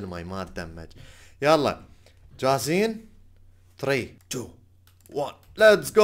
ماي ما اتدمج يلا جاهزين 3 2 1 ليتس جو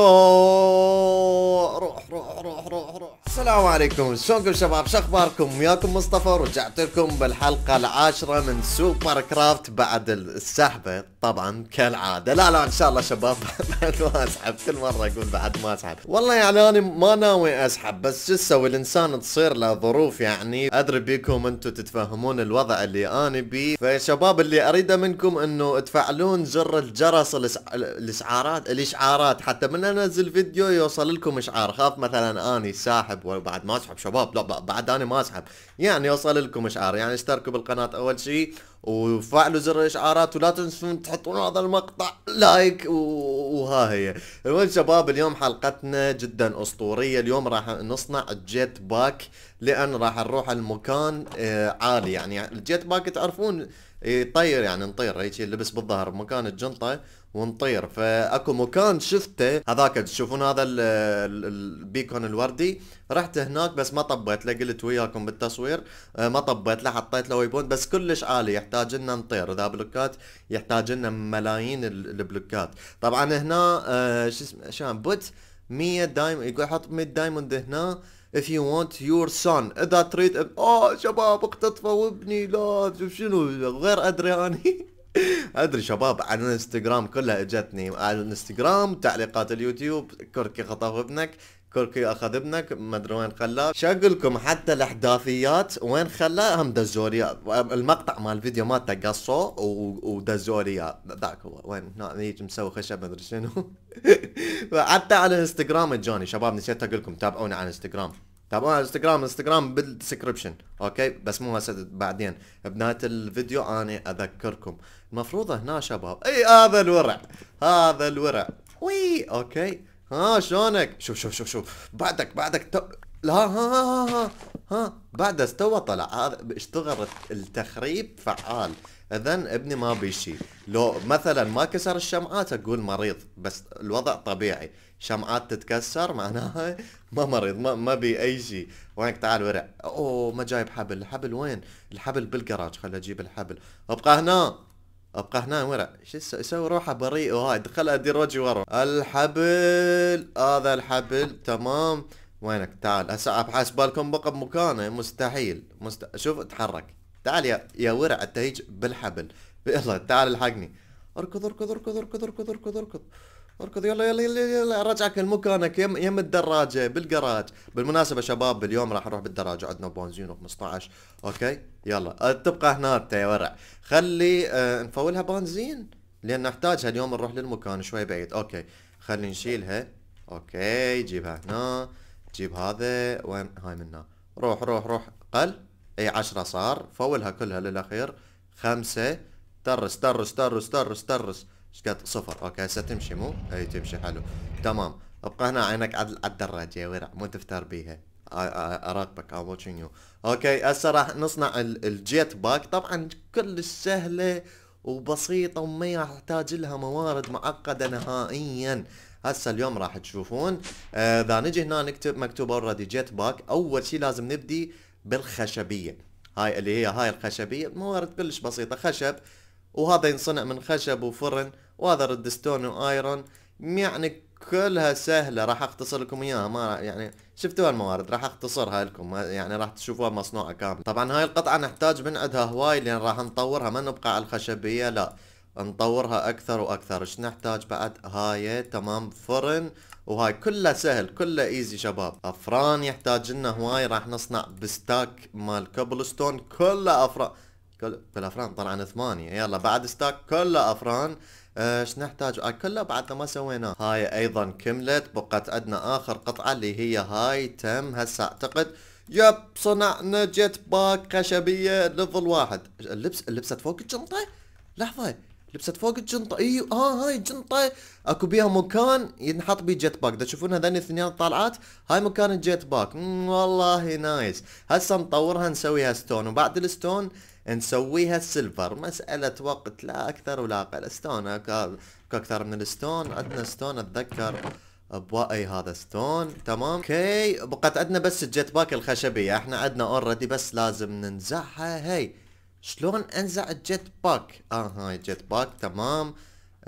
روح روح روح روح روح السلام عليكم شلونكم شباب شخباركم وياكم مصطفى رجعت لكم بالحلقه العاشره من سوبر كرافت بعد السحبه طبعا كالعاده لا لا ان شاء الله شباب بعد ما اسحب كل مره اقول بعد ما اسحب والله يعني انا ما ناوي اسحب بس شو اسوي الانسان تصير له ظروف يعني ادري بيكم انتم تتفهمون الوضع اللي انا بيه فشباب اللي اريده منكم انه تفعلون زر الجرس الاسعارات الاشعارات اشعارات حتى من انزل فيديو يوصل لكم اشعار خاف مثلا اني ساحب وبعد ما اسحب شباب لا بعد اني ما اسحب يعني يوصل لكم اشعار يعني اشتركوا بالقناه اول شيء وفعلوا زر الاشعارات ولا تنسون تحطون هذا المقطع لايك وها هي المهم شباب اليوم حلقتنا جدا اسطوريه اليوم راح نصنع جيت باك لان راح نروح المكان آه، عالي يعني الجيت باك تعرفون يطير يعني نطير هيك يلبس بالظهر مكان الجنطه ونطير فاكو مكان شفته هذاك تشوفون هذا البيكون الوردي رحت هناك بس ما طبيت له قلت وياكم بالتصوير آه، ما طبيت له حطيت له ويبون بس كلش عالي يحتاج لنا نطير اذا بلوكات يحتاج لنا ملايين البلوكات طبعا هنا آه، شو اسمه شان بوت 100 دايموند يقول حط 100 دايموند هنا if you want your son اذا تريد اه شباب اقتطفوا وابني لا شنو غير ادري اني ادري شباب على الانستغرام كلها اجتني على الانستغرام تعليقات اليوتيوب كركي خطف ابنك كركي اخذ ابنك ما ادري وين خلاه شو لكم حتى الاحداثيات وين خلاه هم دزوا المقطع مال الفيديو مالته قصوه ودزوا ذاك هو وين يجي مسوي خشب ما ادري شنو حتى على الانستغرام جوني شباب نسيت اقول لكم تابعونا على الانستغرام تابعونا على الانستغرام الانستغرام بالدسكربشن اوكي بس مو هسه بعدين بنهايه الفيديو انا اذكركم المفروض هنا شباب اي هذا الورع هذا الورع وي اوكي ها شلونك شوف شوف شوف شوف بعدك بعدك تو... لا ها ها ها ها, ها. بعد استوى طلع هذا اشتغل التخريب فعال اذا ابني ما بيشي لو مثلا ما كسر الشمعات اقول مريض بس الوضع طبيعي شمعات تتكسر معناها ما مريض ما, ما بي اي شيء وينك تعال ورع اوه ما جايب حبل الحبل وين الحبل بالجراج خل اجيب الحبل ابقى هنا ابقى هنا ورا شو يسوي روحه بريء وهاي دخل ادير وجهي ورا الحبل هذا الحبل تمام وينك تعال هسه ابحث بالكم بقى بمكانه مستحيل مست... شوف اتحرك تعال يا يا ورع انت هيج بالحبل يلا تعال الحقني اركض اركض اركض اركض اركض اركض اركض, أركض. اركض يلا يلا يلا, يلا رجعك لمكانك يم يم الدراجه بالجراج بالمناسبه شباب اليوم راح نروح بالدراجه عندنا بنزين و15 اوكي يلا أه، تبقى هنا يا ورع خلي آه نفولها بنزين لان نحتاجها اليوم نروح للمكان شوي بعيد اوكي خلي نشيلها اوكي جيبها هنا جيب هذا وين هاي منا روح روح روح قل اي عشرة صار فولها كلها للاخير خمسة ترس ترس ترس ترس ترس, ترس. قد صفر اوكي هسه تمشي مو اي تمشي حلو تمام ابقى هنا عينك على الدراجه ورع مو تفتر بيها اراقبك ام واتشينج يو اوكي هسه راح نصنع الجيت باك طبعا كلش سهله وبسيطه وما يحتاج لها موارد معقده نهائيا هسه اليوم راح تشوفون اذا آه نجي هنا نكتب مكتوب اوريدي جيت باك اول شيء لازم نبدي بالخشبيه هاي اللي هي هاي الخشبيه موارد كلش بسيطه خشب وهذا ينصنع من خشب وفرن وهذا ستون وايرون يعني كلها سهله راح اختصر لكم اياها ما يعني شفتوا الموارد راح اختصرها لكم يعني راح تشوفوها مصنوعه كامله طبعا هاي القطعه نحتاج من عندها هواي لان راح نطورها ما نبقى على الخشبيه لا نطورها اكثر واكثر ايش نحتاج بعد هاي تمام فرن وهاي كلها سهل كلها ايزي شباب افران يحتاج لنا هواي راح نصنع بستاك مال ستون كلها افران كل بالافران طلعنا ثمانية يلا بعد ستاك كلها افران ايش نحتاج كله بعدنا ما سويناه هاي ايضا كملت بقت عندنا اخر قطعه اللي هي هاي تم هسه اعتقد يب صنعنا جيت باك خشبيه ليفل واحد اللبس لبست فوق الجنطه لحظه لبست فوق الجنطه اي إيوه، آه هاي الجنطه اكو بيها مكان ينحط بيه جيت باك تشوفون هذين الاثنين طالعات هاي مكان الجيت باك والله نايس هسه نطورها نسويها ستون وبعد الستون نسويها السيلفر مسألة وقت لا أكثر ولا أقل ستون أكثر من الستون عندنا ستون أتذكر بواقي هذا ستون تمام اوكي بقت عندنا بس الجيت باك الخشبية احنا عندنا اوريدي بس لازم ننزعها هاي شلون انزع الجيت باك اه هاي الجيت باك تمام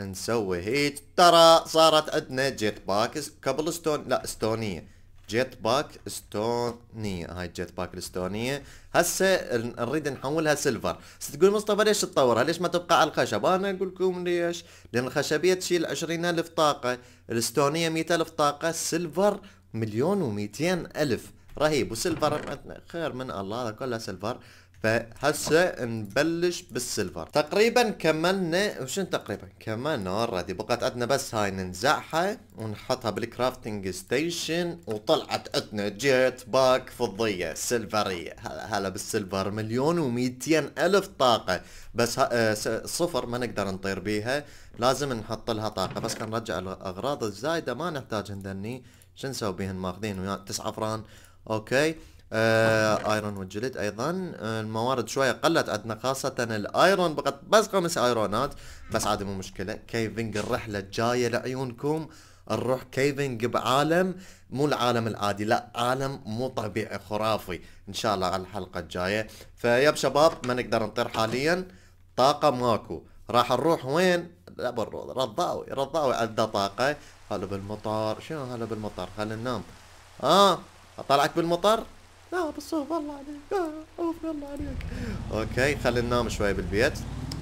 نسوي هيك ترى صارت عندنا جيت باك قبل ستون لا ستونية جيت باك استونية هاي جيت باك الاستونية هسه نريد نحولها سيلفر تقول مصطفى ليش تطورها ليش ما تبقى على الخشب انا اقول لكم ليش لان الخشبية تشيل عشرين الف طاقة الاستونية مئة الف طاقة سيلفر مليون ومئتين الف رهيب وسيلفر خير من الله هذا كله سيلفر فهسه نبلش بالسيلفر تقريبا كملنا وشن تقريبا كملنا اوريدي بقت عندنا بس هاي ننزعها ونحطها بالكرافتنج ستيشن وطلعت عندنا جيت باك فضيه سيلفريه هلا بالسيلفر مليون و200 الف طاقه بس آه، صفر ما نقدر نطير بيها لازم نحط لها طاقه بس نرجع الاغراض الزايده ما نحتاج ندني شو نسوي بهن ماخذين ويا فران اوكي آه ايرون والجلد ايضا آه، الموارد شويه قلت عندنا خاصه الايرون بقت بس خمس ايرونات بس عادي مو مشكله كيفنج الرحله الجايه لعيونكم نروح كيفنج بعالم مو العالم العادي لا عالم مو طبيعي خرافي ان شاء الله على الحلقه الجايه فيب شباب ما نقدر نطير حاليا طاقه ماكو راح نروح وين لا رضاوي رضاوي عنده طاقه هلا بالمطار شنو هلا بالمطار خلينا ننام اه طلعت بالمطر لا بالصوب الله عليك اوف الله عليك اوكي خلينا ننام شوي بالبيت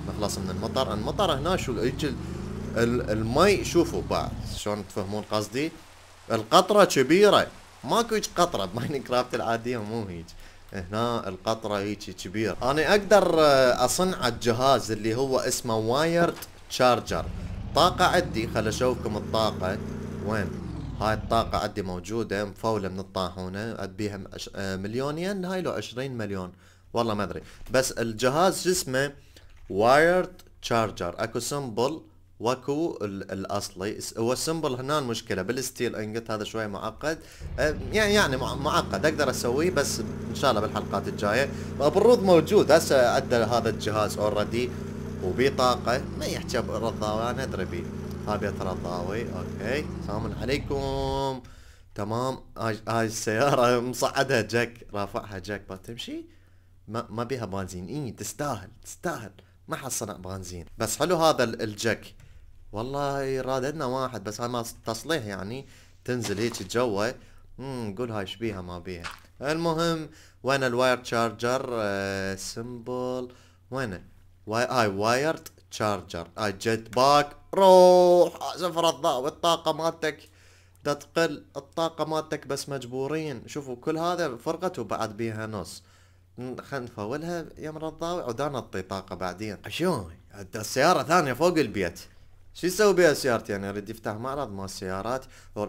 نخلص من المطر المطر هنا شو هيك المي شوفوا بعد شلون تفهمون قصدي القطره كبيره ماكو هيك قطره بماينكرافت العاديه مو هيك هنا القطره هيك كبيره انا اقدر اصنع الجهاز اللي هو اسمه وايرد تشارجر طاقه عندي خل اشوفكم الطاقه وين هاي الطاقة عندي موجودة مفولة من الطاحونة بيها آه، مليون ين هاي لو 20 مليون والله ما ادري بس الجهاز شو اسمه وايرد تشارجر اكو سمبل واكو الاصلي هو السمبل هنا المشكله بالستيل انجت هذا شوي معقد آه، يعني يعني معقد اقدر اسويه بس ان شاء الله بالحلقات الجايه بالروض موجود هسه عدل هذا الجهاز اوريدي وبطاقه ما يحكي برضا انا ادري بيه ابي ترطاوي اوكي سلام عليكم تمام هاي هاي السيارة مصعدها جاك رافعها جاك تمشي ما ما بيها بنزين اي تستاهل تستاهل ما حد صنع بنزين بس حلو هذا الجاك والله رادنا واحد بس هاي ما تصليح يعني تنزل هيك جوا امم قول هاي شبيها ما بيها المهم وين الواير تشارجر آه سمبل وينه واي هاي وايرد تشارجر هاي جيت باك روح زفر الضاء والطاقة مالتك دا تقل الطاقة مالتك بس مجبورين شوفوا كل هذا فرقته بعد بيها نص خلينا نفولها يا مرة الضاوي عدا نعطي طاقة بعدين شو السيارة ثانية فوق البيت شو يسوي بها سيارتي يعني اريد يفتح معرض مال سيارات اه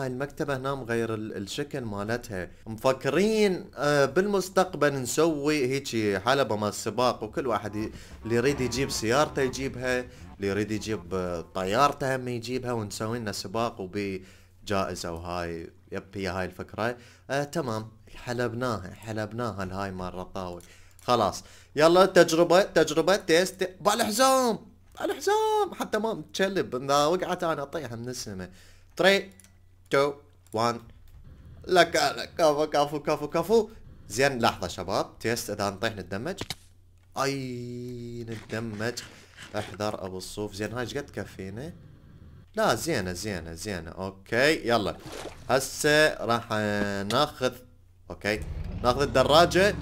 هاي المكتبة هنا مغير الشكل مالتها مفكرين آه بالمستقبل نسوي هيجي حلبة مال السباق وكل واحد اللي يريد يجيب سيارته يجيبها اللي يريد يجيب آه، طيارته هم يجيبها ونسوي لنا سباق وبجائزه وهاي يب هي هاي الفكره آه تمام حلبناها حلبناها الهاي مال رطاوي خلاص يلا تجربه تجربه تيست بالحزام بالحزام حتى ما متشلب اذا وقعت انا اطيحها من السماء 3 2 1 لك لك كفو كفو كفو كفو زين لحظه شباب تيست اذا نطيح نتدمج اي نتدمج احذر ابو الصوف زين هاي ايش قد تكفينا؟ لا زينة زينة زينة اوكي يلا هسه راح ناخذ اوكي ناخذ الدراجة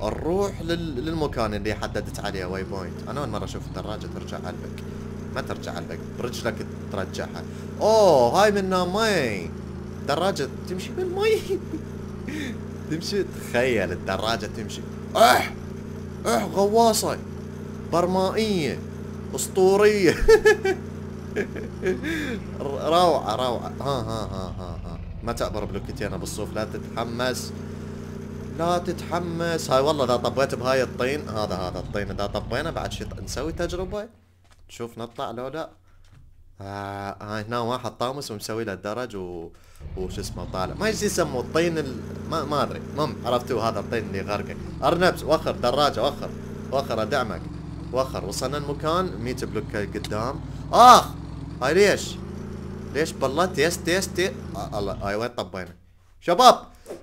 نروح لل... للمكان اللي حددت عليه واي بوينت انا اول مرة اشوف الدراجة ترجع قلبك ما ترجع قلبك برجلك ترجعها اوه هاي منها مي دراجة تمشي بالمي تمشي تخيل الدراجة تمشي اح اح غواصة برمائية اسطوريه روعه روعه ها ها ها ها ها ما تعبر بلوكتين بالصوف لا تتحمس لا تتحمس هاي والله اذا طبيت بهاي الطين هذا هذا الطين اذا طبينا بعد شي نسوي تجربه نشوف نطلع لو لا آه هاي هنا واحد طامس ومسوي له الدرج و... وش اسمه طالع ما ايش يسموه الطين ال... ما ما ادري المهم عرفتوا هذا الطين اللي غرقك ارنبس وخر دراجه وخر وخر ادعمك وخر وصلنا المكان 100 بلوك قدام اخ هاي ليش ليش بالله تيست تيست تي... آه، الله هاي وين طبينا شباب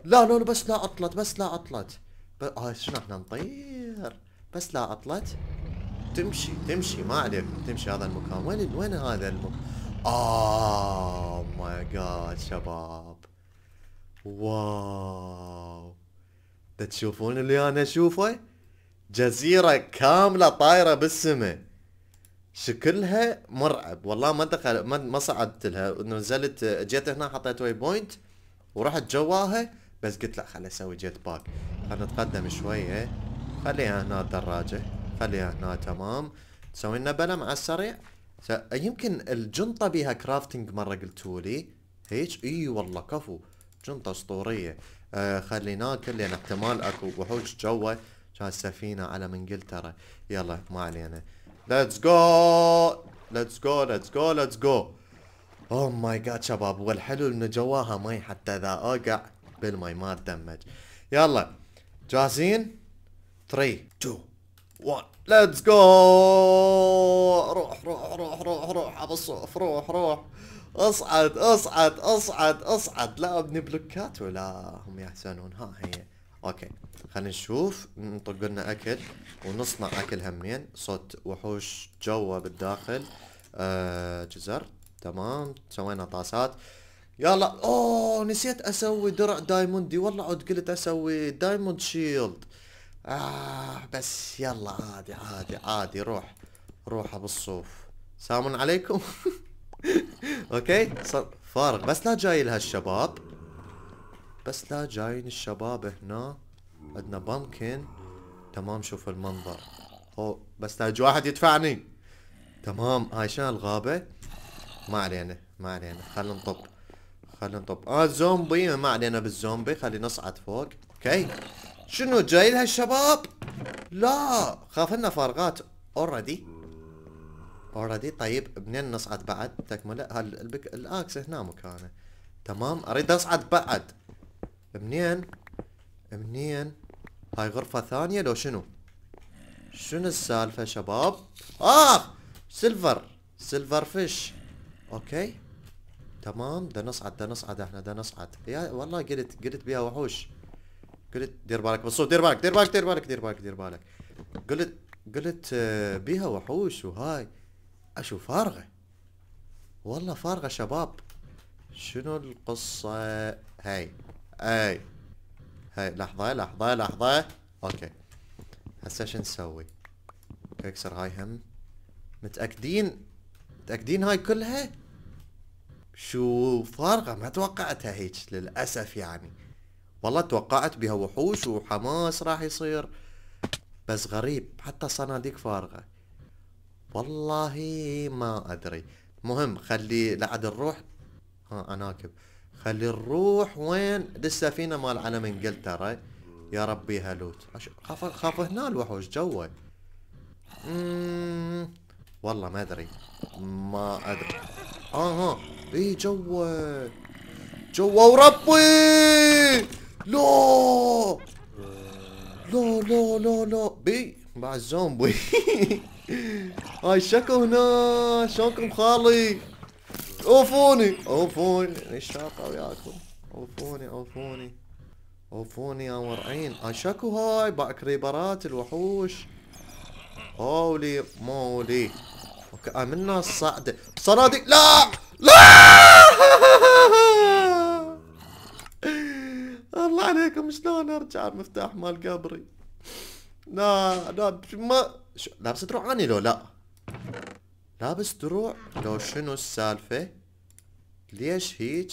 لا لا لا بس لا عطلت بس لا عطلت هاي آه، شنو احنا نطير بس لا عطلت تمشي تمشي ما عليك تمشي هذا المكان وين وين هذا المكان اوه ماي جاد شباب واو تشوفون اللي انا اشوفه جزيرة كاملة طايرة بالسماء شكلها مرعب والله ما دخل ما, صعدت لها نزلت جيت هنا حطيت واي بوينت ورحت جواها بس قلت لا خليني اسوي جيت باك خلينا نتقدم شوية إيه؟ خليها هنا الدراجة خليها هنا تمام تسوي لنا بلا مع السريع يمكن الجنطة بيها كرافتنج مرة قلتولي هيج اي والله كفو جنطة اسطورية آه خليناه كلنا احتمال اكو وحوش جوا كان سفينه على منجلترا يلا ما علينا ليتس جو ليتس جو ليتس جو ليتس جو اوه ماي جاد شباب والحلو انه جواها مي حتى اذا اوقع بالمي ما اتدمج يلا جاهزين 3 2 1 ليتس جو روح روح روح روح روح ابو الصوف روح روح اصعد اصعد اصعد اصعد لا ابني بلوكات ولا هم يحسنون ها هي اوكي خلينا نشوف نطق لنا اكل ونصنع اكل همين صوت وحوش جوا بالداخل آه جزر تمام سوينا طاسات يلا اوه نسيت اسوي درع دايموندي والله عود قلت اسوي دايموند شيلد آه بس يلا عادي عادي عادي روح روح ابو الصوف سلام عليكم اوكي صار فارغ بس لا جاي لها الشباب بس لا جايين الشباب هنا عندنا بامكن تمام شوف المنظر هو بس لاقي واحد يدفعني تمام هاي شنو الغابة ما علينا ما علينا خلينا نطب خلينا نطب اه زومبي ما علينا بالزومبي خلي نصعد فوق اوكي شنو جاي لها الشباب لا خاف لنا فارغات اوريدي اوريدي طيب منين نصعد بعد تكمله هالبك الاكس هنا مكانه تمام اريد اصعد بعد منين منين هاي غرفة ثانية لو شنو شنو السالفة شباب اه سيلفر سيلفر فيش اوكي تمام ده نصعد ده نصعد احنا ده نصعد يا والله قلت قلت بيها وحوش قلت دير بالك بالصوت دير بالك دير بالك دير بالك دير بالك دير بالك قلت قلت آه، بيها وحوش وهاي اشو فارغة والله فارغة شباب شنو القصة هاي اي هاي لحظة لحظة لحظة اوكي هسه شو نسوي اكسر هاي هم متأكدين متأكدين هاي كلها شو فارغة ما توقعتها هيك للأسف يعني والله توقعت بها وحوش وحماس راح يصير بس غريب حتى صناديق فارغة والله ما أدري مهم خلي لعد الروح ها أناكب خلي نروح وين للسفينه مال علم انجلترا يا ربي هلوت خاف خاف هنا الوحوش جوه والله ما ادري ما ادري اه ها آه. اي جوه جوه وربي لا لا لا لا لا بي مع الزومبي هاي شكو هنا شلونكم خالي اوفوني اوفوني الشاطة وياكم اوفوني اوفوني اوفوني يا ورعين اشكو آه، هاي باع كريبرات الوحوش هولي مولي امنا آه، الصعدة صناديق لا لا الله عليكم شلون ارجع المفتاح مال قبري لا لا ما لابس روحاني لو لا لابس دروع لو شنو السالفة ليش هيج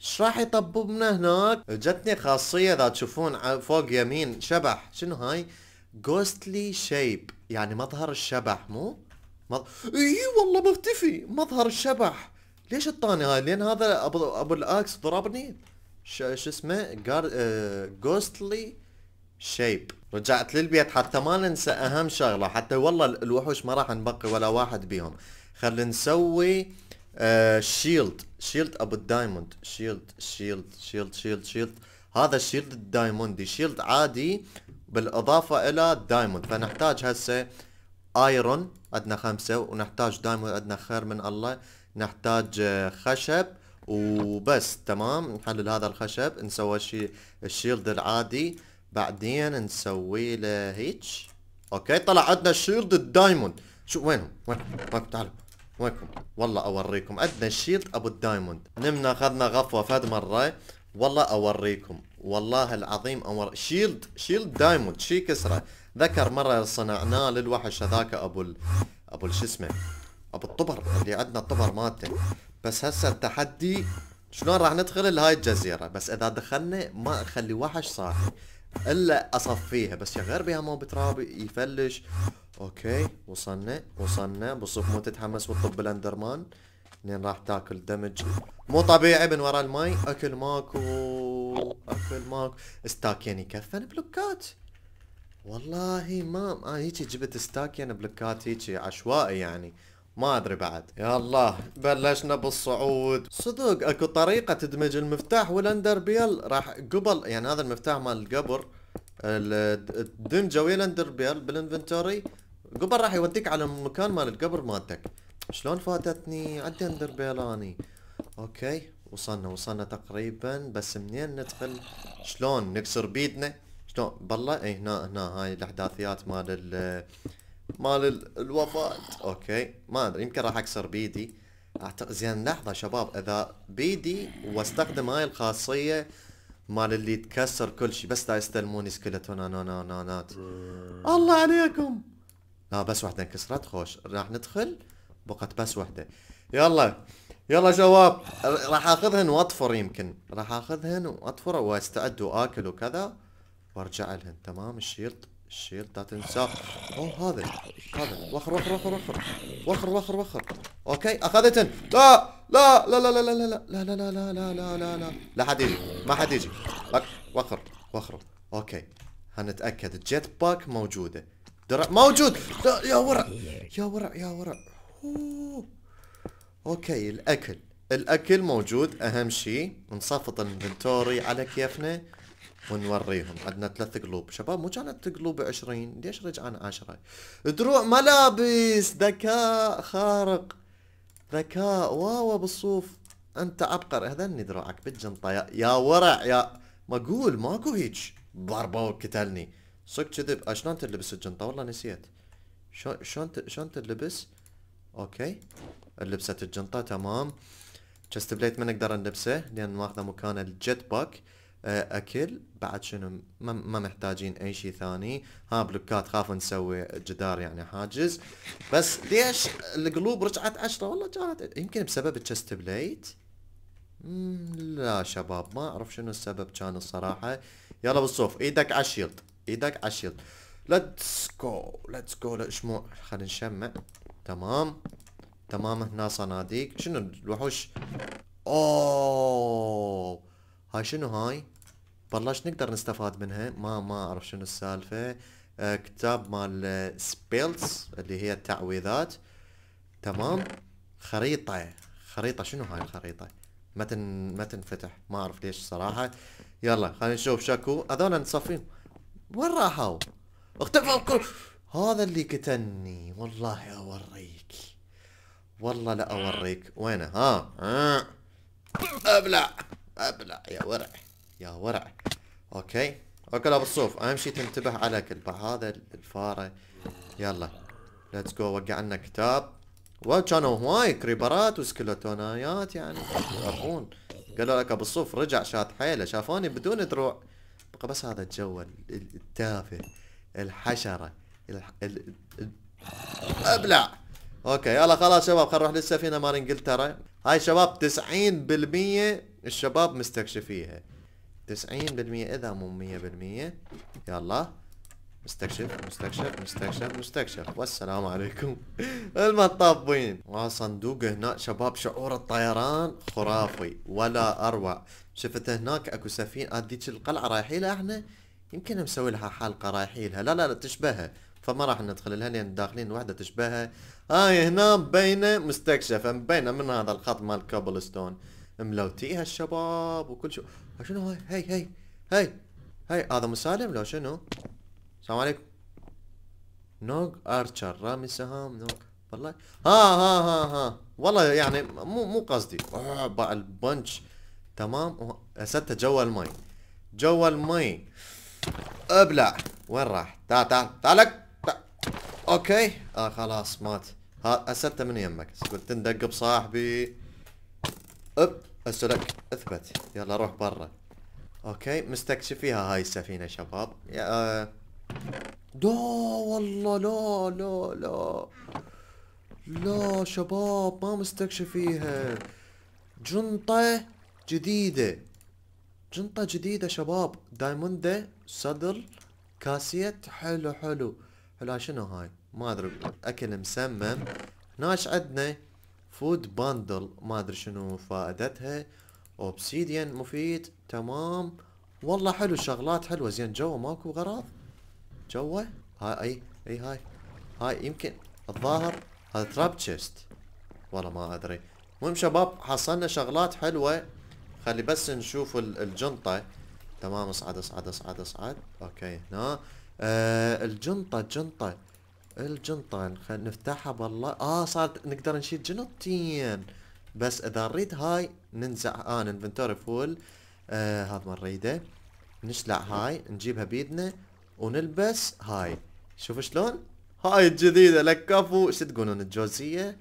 ايش راح يطببنا هناك جتني خاصية اذا تشوفون فوق يمين شبح شنو هاي جوستلي شيب يعني مظهر الشبح مو مظ... اي والله مختفي مظهر الشبح ليش الطاني هاي لان هذا ابو ابو الاكس ضربني شو اسمه جار... جوستلي شيب رجعت للبيت حتى ما ننسى اهم شغله حتى والله الوحوش ما راح نبقي ولا واحد بيهم خلينا نسوي آه شيلد شيلد ابو الدايموند شيلد شيلد شيلد شيلد شيلد هذا الشيلد الدايموندي شيلد عادي بالاضافه الى الدايموند فنحتاج هسه ايرون عندنا خمسة ونحتاج دايموند عندنا خير من الله نحتاج آه، خشب وبس تمام نحلل هذا الخشب نسوي الشيلد العادي بعدين نسوي له هيك اوكي طلع عندنا شيلد الدايموند شو وينهم وينهم وينكم تعالوا وينكم والله اوريكم عندنا شيلد ابو الدايموند نمنا اخذنا غفوه فهد مره والله اوريكم والله العظيم امر شيلد شيلد دايموند شي كسره ذكر مره صنعناه للوحش هذاك ابو ال... ابو شو اسمه ابو الطبر اللي عندنا الطبر مالته بس هسه التحدي شلون راح ندخل لهاي الجزيره بس اذا دخلنا ما اخلي وحش صاحي الا اصفيها بس يغير بها مو بتراب يفلش اوكي وصلنا وصلنا بالصف مو تتحمس وتطب الاندرمان لين راح تاكل دمج مو طبيعي من ورا المي اكل ماكو اكل ماكو ستاكين يكفن يعني بلوكات والله ما آه، هيجي جبت ستاكين يعني بلوكات هيجي عشوائي يعني ما ادري بعد يا الله بلشنا بالصعود صدق اكو طريقة تدمج المفتاح والاندر بيل راح قبل يعني هذا المفتاح مال القبر الدمجة ويا الاندر بيل بالانفنتوري قبل راح يوديك على المكان مال القبر مالتك شلون فاتتني عندي اندر بيلاني اوكي وصلنا وصلنا تقريبا بس منين ندخل شلون نكسر بيدنا شلون بالله اي هنا هنا هاي الاحداثيات مال مال الوفاة اوكي ما ادري يمكن راح اكسر بيدي اعتقد زين لحظة شباب اذا بيدي واستخدم هاي الخاصية مال اللي تكسر كل شيء بس لا يستلموني سكلتون انا انا انا نات الله عليكم لا بس وحدة انكسرت خوش راح ندخل بقت بس وحدة يلا يلا شباب راح اخذهن واطفر يمكن راح اخذهن واطفر واستعد واكل وكذا وارجع لهن تمام الشيرد الشيل لا تنسى اوه هذا هذا وخر وخر وخر وخر وخر وخر وخر اوكي اخذتن لا لا لا لا لا لا لا لا لا لا لا لا لا لا لا لا حد يجي ما حد يجي وخر وخر اوكي هنتاكد الجيت باك موجوده درع موجود لا يا ورع يا ورع يا ورع اوكي الاكل الاكل موجود اهم شيء نصفط الانفنتوري على كيفنا ونوريهم عندنا ثلاث قلوب شباب مو كانت قلوب 20 ليش رجعنا 10 دروع ملابس ذكاء خارق ذكاء واو بالصوف انت عبقري هذني دروعك بالجنطه يا, يا ورع يا مقول ماكو هيج ضربه وقتلني صدق كذب آه، شلون تلبس الجنطه والله نسيت شلون شلون تلبس اوكي لبست الجنطه تمام تشست بليت ما نقدر نلبسه لان ماخذه مكان الجت باك آه، اكل بعد شنو ما محتاجين اي شيء ثاني ها بلوكات خاف نسوي جدار يعني حاجز بس ليش القلوب رجعت عشرة والله كانت يمكن بسبب التشست بليت لا شباب ما اعرف شنو السبب كان الصراحه يلا بالصوف ايدك على الشيلد ايدك على الشيلد ليتس جو ليتس جو شموع خلينا نشمع تمام تمام هنا صناديق شنو الوحوش اوه هاي شنو هاي بلش نقدر نستفاد منها ما ما اعرف شنو السالفة آه كتاب مال سبيلز آه، اللي هي التعويذات تمام خريطة خريطة شنو هاي الخريطة ما تن ما تنفتح ما اعرف ليش صراحة يلا خلينا نشوف شكو هذول نصفيهم وين راحوا اختفوا كل هذا اللي قتلني والله اوريك والله لا اوريك وينه ها, ها. ابلع ابلع يا ورع يا ورع اوكي اوكي ابو بالصوف اهم شيء تنتبه على كل هذا الفاره يلا ليتس جو وقع لنا كتاب وكانوا هواي كريبرات وسكلتونايات يعني يروحون قالوا لك ابو الصوف رجع شات حيله شافوني بدون دروع بقى بس هذا الجو التافه الحشره ال... ابلع اوكي يلا خلاص شباب خلينا نروح للسفينه مال انجلترا هاي شباب 90% الشباب مستكشفيها تسعين بالمية اذا مو مية بالمية يلا مستكشف مستكشف مستكشف مستكشف والسلام عليكم المطابين وصندوق هنا شباب شعور الطيران خرافي ولا اروع شفت هناك اكو سفينة هذيك القلعة رايحين احنا يمكن مسوي لها حلقة رايحين لا لا لا تشبهها فما راح ندخل لها لان داخلين وحدة تشبهها هاي هنا مبينة مستكشفة مبينة من هذا الخط مال كوبل ستون ملوتيها الشباب وكل شو شنو هاي هاي هاي هاي هاي هذا مسالم لو شنو السلام عليكم نوغ ارشر رامي سهام نوغ والله ها ها ها ها والله يعني مو مو قصدي آه، البنش تمام هسه جوا المي جوا المي ابلع وين راح تعال تعال تعال لك اوكي اه خلاص مات هسه من يمك قلت ندق بصاحبي اب السلك اثبت يلا روح برا اوكي مستكشفيها هاي السفينه شباب يا آه. لا والله لا لا لا لا شباب ما مستكشفيها جنطة جديدة جنطة جديدة شباب دايموندة صدر كاسيت حلو حلو حلو شنو هاي ما ادري اكل مسمم هناش عندنا فود باندل ما ادري شنو فائدتها اوبسيديان مفيد تمام والله حلو شغلات حلوه زين جوا ماكو غراض جوا هاي اي اي هاي هاي يمكن الظاهر هذا تراب تشيست والله ما ادري المهم شباب حصلنا شغلات حلوه خلي بس نشوف الجنطه تمام اصعد اصعد اصعد اصعد اوكي هنا آه الجنطه الجنطه الجنطان خل نفتحها بالله اه صارت نقدر نشيل جنطتين بس اذا نريد هاي ننزع اه الانفنتوري فول آه هذا ما نريده نشلع هاي نجيبها بيدنا ونلبس هاي شوف شلون هاي الجديده لك كفو شو تقولون الجوزيه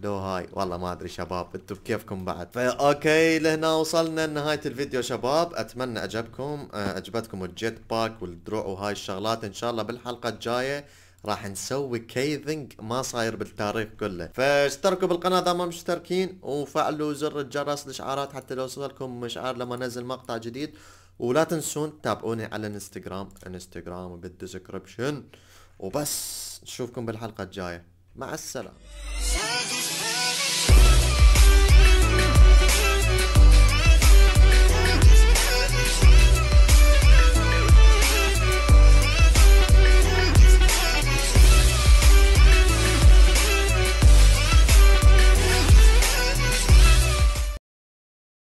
لو هاي والله ما ادري شباب انتم بكيفكم بعد فا اوكي لهنا وصلنا لنهايه الفيديو شباب اتمنى عجبكم آه، عجبتكم الجيت باك والدروع وهاي الشغلات ان شاء الله بالحلقه الجايه راح نسوي كيفنج ما صاير بالتاريخ كله فاشتركوا بالقناة اذا ما مشتركين وفعلوا زر الجرس الاشعارات حتى لو وصلكم مشعار لما نزل مقطع جديد ولا تنسون تابعوني على الانستغرام انستغرام بالديسكربشن وبس نشوفكم بالحلقة الجاية مع السلامة